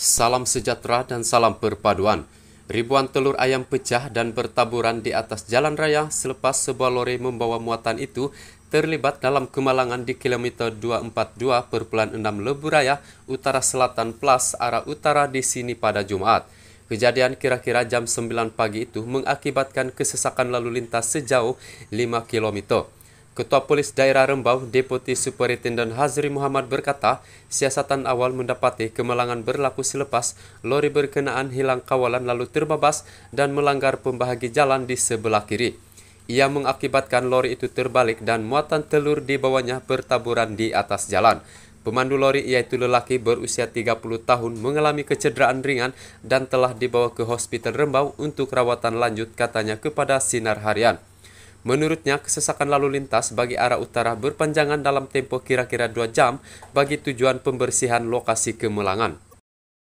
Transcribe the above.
Salam sejahtera dan salam perpaduan. Ribuan telur ayam pecah dan bertaburan di atas jalan raya selepas sebuah lori membawa muatan itu terlibat dalam kemalangan di kilometer 242 242.6 Lebu Raya, Utara Selatan Plus, arah utara di sini pada Jumaat Kejadian kira-kira jam 9 pagi itu mengakibatkan kesesakan lalu lintas sejauh 5 kilometer. Ketua Polis Daerah Rembau, Deputi Superintendent Hazri Muhammad berkata, siasatan awal mendapati kemalangan berlaku selepas lori berkenaan hilang kawalan lalu terbabas dan melanggar pembahagi jalan di sebelah kiri. Ia mengakibatkan lori itu terbalik dan muatan telur di bawahnya bertaburan di atas jalan. Pemandu lori iaitu lelaki berusia 30 tahun mengalami kecederaan ringan dan telah dibawa ke hospital Rembau untuk rawatan lanjut katanya kepada Sinar Harian. Menurutnya, kesesakan lalu lintas bagi arah utara berpanjangan dalam tempo kira-kira 2 jam bagi tujuan pembersihan lokasi kemelangan.